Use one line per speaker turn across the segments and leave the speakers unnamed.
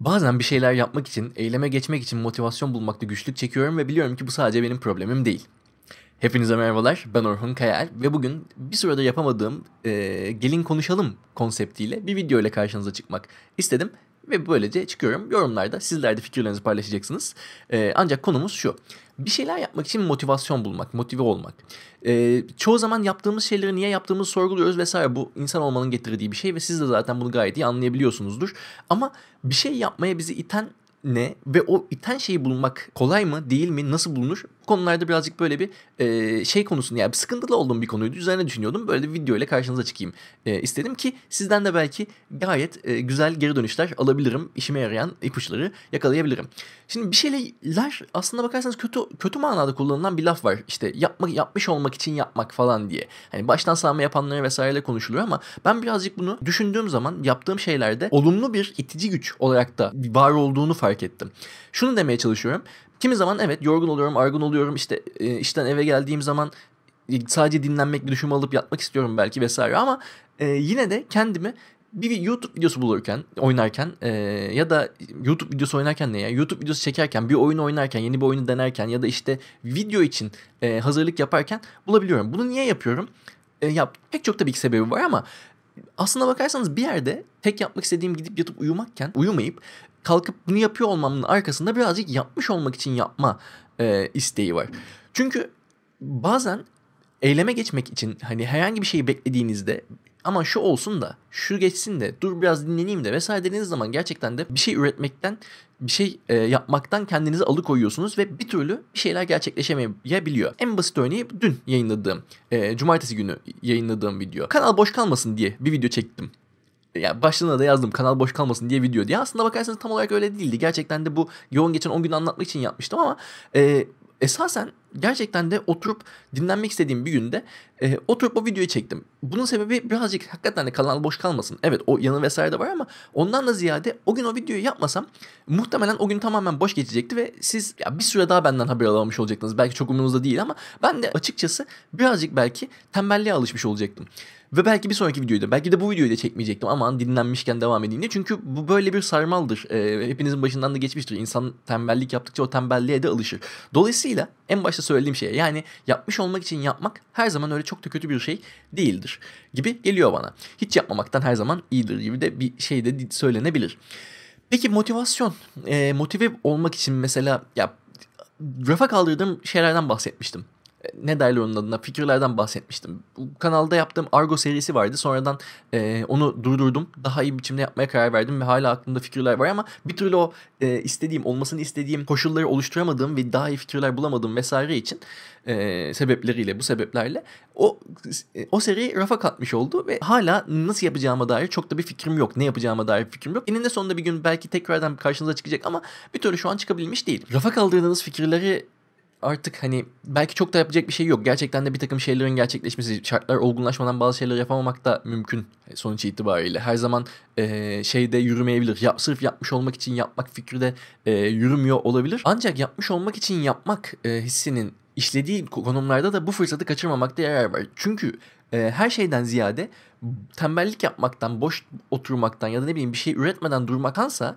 Bazen bir şeyler yapmak için, eyleme geçmek için motivasyon bulmakta güçlük çekiyorum ve biliyorum ki bu sadece benim problemim değil. Hepinize merhabalar, ben Orhun Kayal ve bugün bir sürede yapamadığım e, Gelin Konuşalım konseptiyle bir video ile karşınıza çıkmak istedim ve böylece çıkıyorum. Yorumlarda sizler de fikirlerinizi paylaşacaksınız. Ee, ancak konumuz şu. Bir şeyler yapmak için motivasyon bulmak, motive olmak. Ee, çoğu zaman yaptığımız şeyleri niye yaptığımızı sorguluyoruz vesaire. Bu insan olmanın getirdiği bir şey ve siz de zaten bunu gayet iyi anlayabiliyorsunuzdur. Ama bir şey yapmaya bizi iten ne ve o iten şeyi bulmak kolay mı değil mi nasıl bulunur konularda birazcık böyle bir e, şey konusunda yani sıkıntılı olduğum bir konuydu. Üzerine düşünüyordum. Böyle bir video ile karşınıza çıkayım e, istedim ki sizden de belki gayet e, güzel geri dönüşler alabilirim. İşime yarayan ipuçları yakalayabilirim. Şimdi bir şeyler aslında bakarsanız kötü kötü manada kullanılan bir laf var. İşte yapmak yapmış olmak için yapmak falan diye. Hani baştan sağma yapanları vesaireyle konuşuluyor ama ben birazcık bunu düşündüğüm zaman yaptığım şeylerde olumlu bir itici güç olarak da var olduğunu fark ettim. Şunu demeye çalışıyorum. Kimi zaman evet yorgun oluyorum, argın oluyorum. İşte e, işten eve geldiğim zaman e, sadece dinlenmek, bir düşümü alıp yatmak istiyorum belki vesaire ama e, yine de kendimi bir YouTube videosu bulurken, oynarken e, ya da YouTube videosu oynarken ne ya? YouTube videosu çekerken, bir oyun oynarken, yeni bir oyunu denerken ya da işte video için e, hazırlık yaparken bulabiliyorum. Bunu niye yapıyorum? E, ya pek çok tabii ki sebebi var ama aslında bakarsanız bir yerde tek yapmak istediğim gidip yatıp uyumakken uyumayıp kalkıp bunu yapıyor olmamın arkasında birazcık yapmış olmak için yapma e, isteği var. Çünkü bazen eyleme geçmek için hani herhangi bir şeyi beklediğinizde ama şu olsun da şu geçsin de dur biraz dinleneyim de vesaire dediğiniz zaman gerçekten de bir şey üretmekten bir şey e, yapmaktan kendinizi alıkoyuyorsunuz ve bir türlü bir şeyler gerçekleşemeyebiliyor. En basit örneği dün yayınladığım, e, cumartesi günü yayınladığım video. Kanal boş kalmasın diye bir video çektim. Ya başlığına da yazdım kanal boş kalmasın diye video diye. Aslında bakarsanız tam olarak öyle değildi. Gerçekten de bu yoğun geçen 10 günü anlatmak için yapmıştım ama e, esasen gerçekten de oturup dinlenmek istediğim bir günde e, oturup o videoyu çektim. Bunun sebebi birazcık hakikaten de kanal boş kalmasın. Evet o yanı vesaire de var ama ondan da ziyade o gün o videoyu yapmasam muhtemelen o gün tamamen boş geçecekti ve siz ya bir süre daha benden haber alamamış olacaktınız. Belki çok umurunuzda değil ama ben de açıkçası birazcık belki tembelliğe alışmış olacaktım. Ve belki bir sonraki videoyu da belki de bu videoyu da çekmeyecektim ama dinlenmişken devam edeyim diye. Çünkü bu böyle bir sarmaldır. E, hepinizin başından da geçmiştir. İnsan tembellik yaptıkça o tembelliğe de alışır. Dolayısıyla en başta söylediğim şeye yani yapmış olmak için yapmak her zaman öyle çok da kötü bir şey değildir gibi geliyor bana. Hiç yapmamaktan her zaman iyidir gibi de bir şey de söylenebilir. Peki motivasyon, e, motive olmak için mesela ya rafa kaldırdığım şeylerden bahsetmiştim ne derler onun adına fikirlerden bahsetmiştim. Bu kanalda yaptığım Argo serisi vardı. Sonradan e, onu durdurdum. Daha iyi biçimde yapmaya karar verdim ve hala aklımda fikirler var ama bir türlü o e, istediğim, olmasını istediğim koşulları oluşturamadığım ve daha iyi fikirler bulamadığım vesaire için e, sebepleriyle, bu sebeplerle o e, o seri rafa katmış oldu ve hala nasıl yapacağıma dair çok da bir fikrim yok. Ne yapacağıma dair bir fikrim yok. Eninde sonunda bir gün belki tekrardan karşınıza çıkacak ama bir türlü şu an çıkabilmiş değil. Rafa kaldırdığınız fikirleri artık hani belki çok da yapacak bir şey yok. Gerçekten de bir takım şeylerin gerçekleşmesi, şartlar olgunlaşmadan bazı şeyler yapamamak da mümkün sonuç itibariyle. Her zaman e, şeyde yürümeyebilir. Ya, sırf yapmış olmak için yapmak fikri de e, yürümüyor olabilir. Ancak yapmış olmak için yapmak e, hissinin işlediği konumlarda da bu fırsatı kaçırmamakta yarar var. Çünkü e, her şeyden ziyade tembellik yapmaktan, boş oturmaktan ya da ne bileyim bir şey üretmeden durmakansa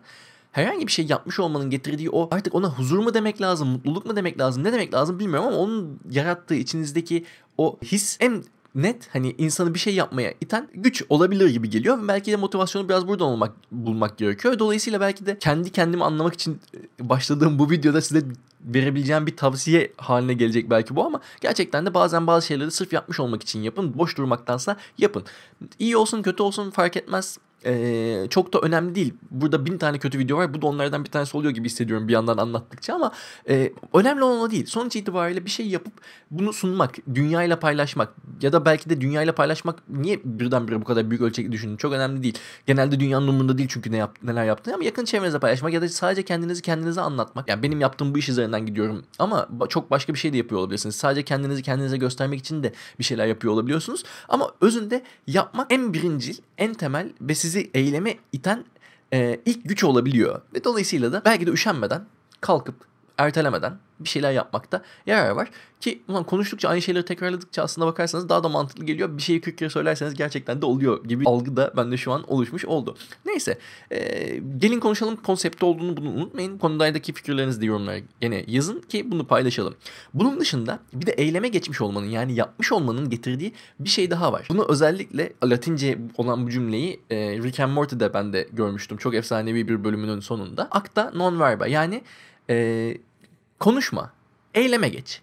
herhangi bir şey yapmış olmanın getirdiği o artık ona huzur mu demek lazım, mutluluk mu demek lazım, ne demek lazım bilmiyorum ama onun yarattığı içinizdeki o his en net hani insanı bir şey yapmaya iten güç olabilir gibi geliyor. Ve belki de motivasyonu biraz buradan olmak, bulmak gerekiyor. Dolayısıyla belki de kendi kendimi anlamak için e, başladığım bu videoda size verebileceğim bir tavsiye haline gelecek belki bu ama gerçekten de bazen bazı şeyleri sırf yapmış olmak için yapın. Boş durmaktansa yapın. İyi olsun kötü olsun fark etmez. Ee, çok da önemli değil. Burada bin tane kötü video var. Bu da onlardan bir tanesi oluyor gibi hissediyorum bir yandan anlattıkça ama e, önemli olan o değil. Sonuç itibariyle bir şey yapıp bunu sunmak, dünyayla paylaşmak ya da belki de dünyayla paylaşmak niye birdenbire bu kadar büyük ölçekli düşündüm? Çok önemli değil. Genelde dünyanın umurunda değil çünkü ne yap, neler yaptığını ama yakın çevrenize paylaşmak ya da sadece kendinizi kendinize anlatmak. Yani benim yaptığım bu iş üzerinden gidiyorum ama çok başka bir şey de yapıyor olabilirsiniz. Sadece kendinizi kendinize göstermek için de bir şeyler yapıyor olabiliyorsunuz. Ama özünde yapmak en birincil, en temel ve sizi sizi eyleme iten e, ilk güç olabiliyor. Ve dolayısıyla da belki de üşenmeden kalkıp ertelemeden bir şeyler yapmakta yarar var. Ki ulan konuştukça aynı şeyleri tekrarladıkça aslında bakarsanız daha da mantıklı geliyor. Bir şeyi 40 kere söylerseniz gerçekten de oluyor gibi algı da bende şu an oluşmuş oldu. Neyse e, gelin konuşalım konsepti olduğunu bunu unutmayın. Konudaki fikirlerinizi de yorumlara gene yazın ki bunu paylaşalım. Bunun dışında bir de eyleme geçmiş olmanın yani yapmış olmanın getirdiği bir şey daha var. Bunu özellikle Latince olan bu cümleyi e, Rick and Morty'de ben de görmüştüm. Çok efsanevi bir bölümünün sonunda. Akta non verba yani e, konuşma, eyleme geç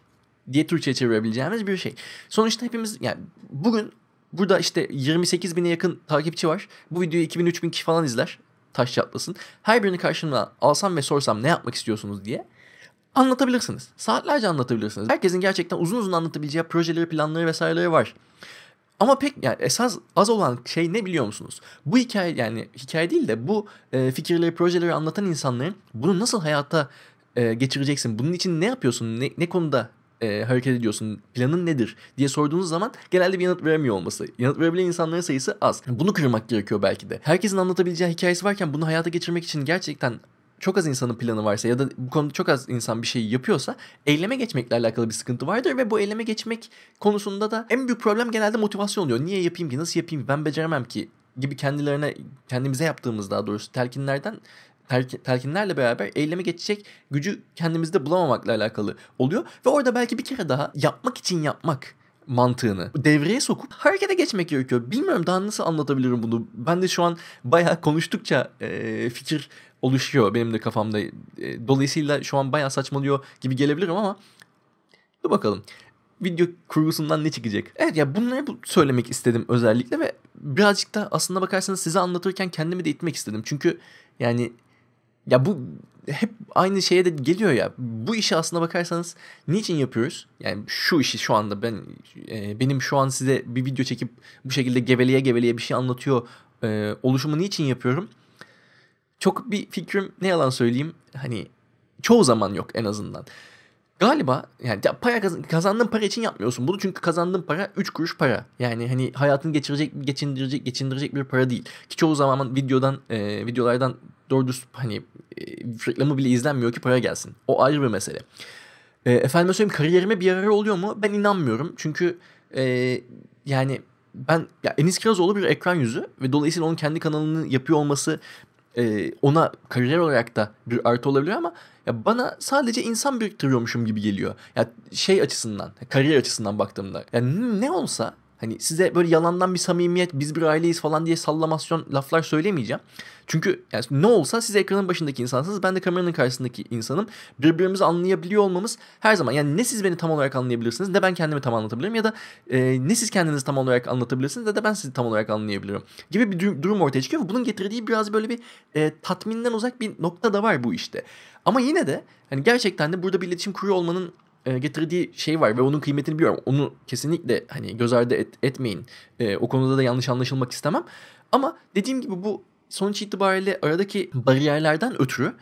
diye Türkçe'ye çevirebileceğimiz bir şey. Sonuçta hepimiz yani bugün burada işte 28 bine yakın takipçi var. Bu videoyu 2000-3000 kişi falan izler. Taş çatlasın. Her birini karşımda alsam ve sorsam ne yapmak istiyorsunuz diye anlatabilirsiniz. Saatlerce anlatabilirsiniz. Herkesin gerçekten uzun uzun anlatabileceği projeleri, planları vesaireleri var. Ama pek yani esas az olan şey ne biliyor musunuz? Bu hikaye yani hikaye değil de bu e, fikirleri, projeleri anlatan insanların bunu nasıl hayata e, geçireceksin. Bunun için ne yapıyorsun? Ne, ne konuda e, hareket ediyorsun? Planın nedir? diye sorduğunuz zaman genelde bir yanıt veremiyor olması. Yanıt verebilen insanların sayısı az. Bunu kırmak gerekiyor belki de. Herkesin anlatabileceği hikayesi varken bunu hayata geçirmek için gerçekten çok az insanın planı varsa ya da bu konuda çok az insan bir şeyi yapıyorsa eyleme geçmekle alakalı bir sıkıntı vardır ve bu eyleme geçmek konusunda da en büyük problem genelde motivasyon oluyor. Niye yapayım ki? Nasıl yapayım? Ben beceremem ki gibi kendilerine kendimize yaptığımız daha doğrusu telkinlerden terk, telkinlerle beraber eyleme geçecek gücü kendimizde bulamamakla alakalı oluyor. Ve orada belki bir kere daha yapmak için yapmak mantığını devreye sokup harekete geçmek gerekiyor. Bilmiyorum daha nasıl anlatabilirim bunu. Ben de şu an bayağı konuştukça e, fikir oluşuyor benim de kafamda. E, dolayısıyla şu an bayağı saçmalıyor gibi gelebilirim ama dur bakalım. Video kurgusundan ne çıkacak? Evet ya bunları söylemek istedim özellikle ve birazcık da aslında bakarsanız size anlatırken kendimi de itmek istedim. Çünkü yani ya bu hep aynı şeye de geliyor ya. Bu işi aslına bakarsanız niçin yapıyoruz? Yani şu işi şu anda ben e, benim şu an size bir video çekip bu şekilde geveleye geveleye bir şey anlatıyor e, oluşumu niçin yapıyorum? Çok bir fikrim ne yalan söyleyeyim. Hani çoğu zaman yok en azından. Galiba yani para kazan, kazandığın para için yapmıyorsun bunu çünkü kazandığın para 3 kuruş para. Yani hani hayatını geçirecek, geçindirecek, geçindirecek bir para değil. Ki çoğu zaman videodan, e, videolardan doğru hani e, reklamı bile izlenmiyor ki para gelsin. O ayrı bir mesele. E, efendime söyleyeyim kariyerime bir yararı oluyor mu? Ben inanmıyorum. Çünkü e, yani ben ya Enis Kirazoğlu bir ekran yüzü ve dolayısıyla onun kendi kanalını yapıyor olması e, ona kariyer olarak da bir artı olabilir ama ya bana sadece insan biriktiriyormuşum gibi geliyor. Ya şey açısından, kariyer açısından baktığımda. Ya ne olsa Hani size böyle yalandan bir samimiyet, biz bir aileyiz falan diye sallamasyon laflar söylemeyeceğim. Çünkü yani ne olsa siz ekranın başındaki insansınız, ben de kameranın karşısındaki insanım. Birbirimizi anlayabiliyor olmamız her zaman yani ne siz beni tam olarak anlayabilirsiniz ne ben kendimi tam anlatabilirim ya da e, ne siz kendinizi tam olarak anlatabilirsiniz ne de ben sizi tam olarak anlayabilirim gibi bir durum ortaya çıkıyor. Bunun getirdiği biraz böyle bir e, tatminden uzak bir nokta da var bu işte. Ama yine de hani gerçekten de burada bir iletişim kuruyor olmanın e, getirdiği şey var ve onun kıymetini biliyorum. Onu kesinlikle hani göz ardı et, etmeyin. E, o konuda da yanlış anlaşılmak istemem. Ama dediğim gibi bu sonuç itibariyle aradaki bariyerlerden ötürü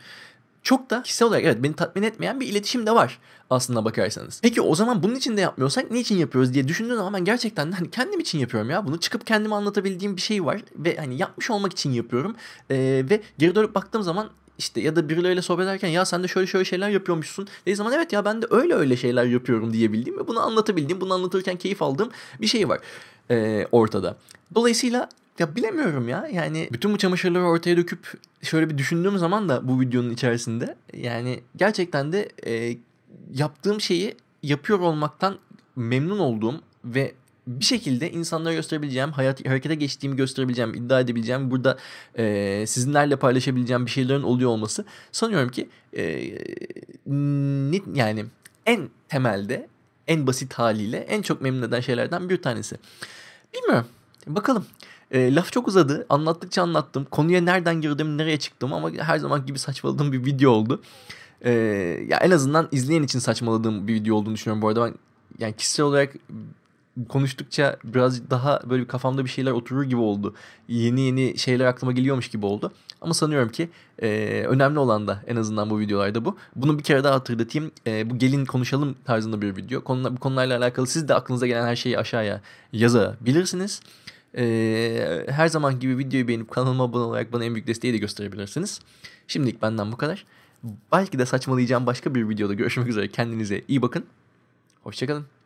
çok da kişisel olarak evet beni tatmin etmeyen bir iletişim de var aslında bakarsanız. Peki o zaman bunun için de yapmıyorsak niçin yapıyoruz diye düşündüğüm zaman ben gerçekten hani kendim için yapıyorum ya bunu çıkıp kendime anlatabildiğim bir şey var ve hani yapmış olmak için yapıyorum ee, ve geri dönüp baktığım zaman işte ya da birileriyle sohbet ederken ya sen de şöyle şöyle şeyler yapıyormuşsun dediği zaman evet ya ben de öyle öyle şeyler yapıyorum diyebildiğim ve bunu anlatabildiğim bunu anlatırken keyif aldığım bir şey var e, ortada. Dolayısıyla ya bilemiyorum ya yani bütün bu çamaşırları ortaya döküp şöyle bir düşündüğüm zaman da bu videonun içerisinde yani gerçekten de e, yaptığım şeyi yapıyor olmaktan memnun olduğum ve bir şekilde insanlara gösterebileceğim, hayat, harekete geçtiğimi gösterebileceğim, iddia edebileceğim, burada e, sizinlerle paylaşabileceğim bir şeylerin oluyor olması sanıyorum ki e, yani en temelde, en basit haliyle en çok memnun eden şeylerden bir tanesi. Bilmiyorum. Bakalım. E, laf çok uzadı. Anlattıkça anlattım. Konuya nereden girdim, nereye çıktım ama her zaman gibi saçmaladığım bir video oldu. E, ya en azından izleyen için saçmaladığım bir video olduğunu düşünüyorum bu arada. Ben yani kişisel olarak konuştukça biraz daha böyle kafamda bir şeyler oturur gibi oldu. Yeni yeni şeyler aklıma geliyormuş gibi oldu. Ama sanıyorum ki e, önemli olan da en azından bu videolarda bu. Bunu bir kere daha hatırlatayım. E, bu gelin konuşalım tarzında bir video. Konu, bu konularla alakalı siz de aklınıza gelen her şeyi aşağıya yazabilirsiniz. E, her zaman gibi videoyu beğenip kanalıma abone olarak bana en büyük desteği de gösterebilirsiniz. Şimdilik benden bu kadar. Belki de saçmalayacağım başka bir videoda görüşmek üzere. Kendinize iyi bakın. Hoşçakalın.